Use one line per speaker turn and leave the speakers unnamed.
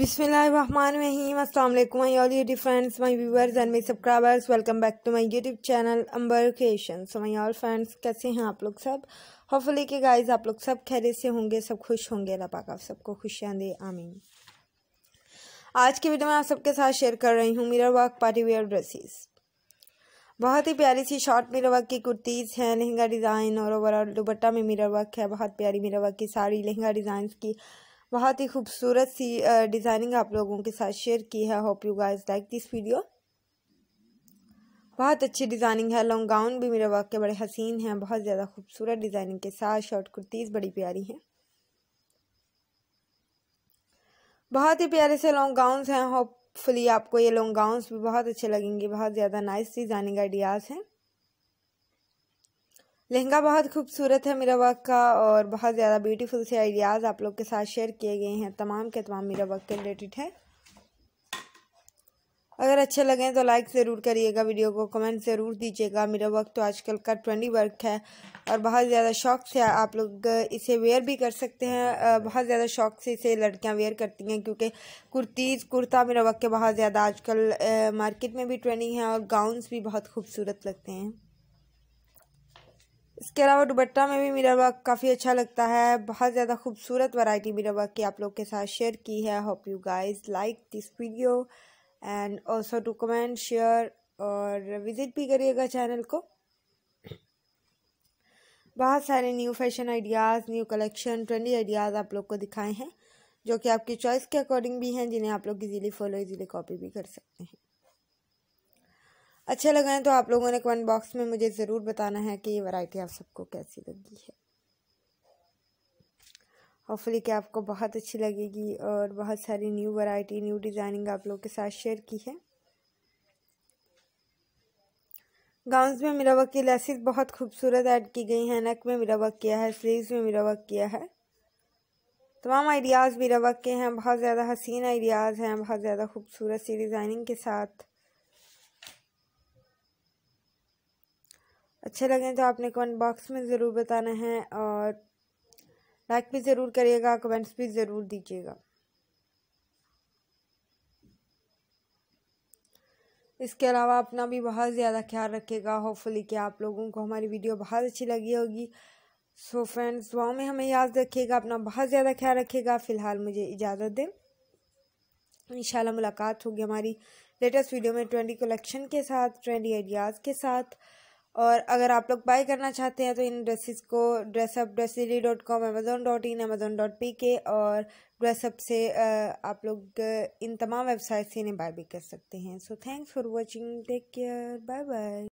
अस्सलाम वालेकुम my all YouTube friends my viewers and my subscribers welcome back to my YouTube channel Ambar creation so my all friends कैसे हैं आप लोग सब होपफुली के गाइस आप लोग सब खैर से होंगे सब खुश होंगे अल्लाह पाक आप सबको खुशियाँ दे आमीन आज की वीडियो में आप सबके साथ शेयर कर रही हूँ mirror work party wear dresses बहुत ही प्यारी सी शॉर्ट मिरर वर्क की कुर्तीज़ है लहंगा डिज़ाइन और ओवरऑल दुपट्टा में मिरर वर्क है बहुत प्यारी मिरर वर्क की साड़ी लहंगा डिज़ाइन की बहुत ही खूबसूरत सी डिज़ाइनिंग आप लोगों के साथ शेयर की है hope you guys like this video बहुत अच्छी डिज़ाइनिंग है लॉन्ग गाउन भी मेरे वाक्य बड़े हसीन हैं बहुत ज़्यादा खूबसूरत डिज़ाइनिंग के साथ शॉर्ट कुर्तीज़ बड़ी प्यारी हैं बहुत ही प्यारे से लॉन्ग गाउन्स हैं होपफुली आपको ये लॉन्ग गाउन्स भी बहुत अच्छे लगेंगे बहुत ज़्यादा नाइस डिज़ाइनिंग आइडियाज़ हैं लहंगा बहुत खूबसूरत है मेरा वक्त का और बहुत ज़्यादा ब्यूटीफुल से आइडियाज़ आप लोग के साथ शेयर किए गए हैं तमाम के तमाम मेरा वक्त के रिलेटेड है अगर अच्छे लगें तो लाइक ज़रूर करिएगा वीडियो को कमेंट ज़रूर दीजिएगा मेरा वक्त तो आजकल का ट्रेंडी वर्क है और बहुत ज़्यादा शौक से आप लोग इसे वेयर भी कर सकते हैं बहुत ज़्यादा शौक से इसे लड़कियां वेयर करती हैं क्योंकि कुर्तीज़ कुर्ता मेरा वक्त के बहुत ज़्यादा आजकल मार्केट में भी ट्रेंडिंग है और गाउन्स भी बहुत खूबसूरत लगते हैं इसके अलावा दुबट्टा में भी मिरर वर्क काफ़ी अच्छा लगता है बहुत ज़्यादा खूबसूरत वैरायटी मिरर वर्क की आप लोग के साथ शेयर की है hope you guys like this video and also to comment share और विज़िट भी करिएगा चैनल को बहुत सारे new fashion ideas new collection trendy ideas आप लोग को दिखाए हैं जो कि आपकी चॉइस के अकॉर्डिंग भी हैं जिन्हें आप लोग इजीली फॉलो इजीली कॉपी भी कर सकते हैं अच्छा लगा है तो आप लोगों ने कमेंट बॉक्स में मुझे ज़रूर बताना है कि ये वैरायटी आप सबको कैसी लगी है होपफुली कि आपको बहुत अच्छी लगेगी और बहुत सारी न्यू वैरायटी न्यू डिज़ाइनिंग आप लोगों के साथ शेयर की है गाउन्स में मेरा वक्त की लेसिस बहुत खूबसूरत ऐड की गई हैं नेक में मेरा वक्त किया है स्लीव्स में मेरा वक्त किया है तमाम आइडियाज़ मेरा रवक के हैं बहुत ज़्यादा हसीन आइडियाज़ हैं बहुत ज़्यादा खूबसूरत सी डिज़ाइनिंग के साथ अच्छे लगे तो आपने कमेंट बॉक्स में ज़रूर बताना है और लाइक भी ज़रूर करिएगा कमेंट्स भी ज़रूर दीजिएगा इसके अलावा अपना भी बहुत ज़्यादा ख्याल रखिएगा होपफुली कि आप लोगों को हमारी वीडियो बहुत अच्छी लगी होगी सो फ्रेंड्स वाओ में हमें याद रखिएगा अपना बहुत ज़्यादा ख्याल रखिएगा फ़िलहाल मुझे इजाज़त दें इंशाल्लाह मुलाकात होगी हमारी लेटेस्ट वीडियो में ट्रेंडी कलेक्शन के साथ ट्रेंडी आइडियाज़ के साथ और अगर आप लोग बाय करना चाहते हैं तो इन ड्रेसेस को dress up dressery dot com Amazon dot in Amazon dot P K और ड्रेसअप से uh, आप लोग uh, इन तमाम वेबसाइट से इन्हें बाय भी कर सकते हैं so thanks for watching take care bye bye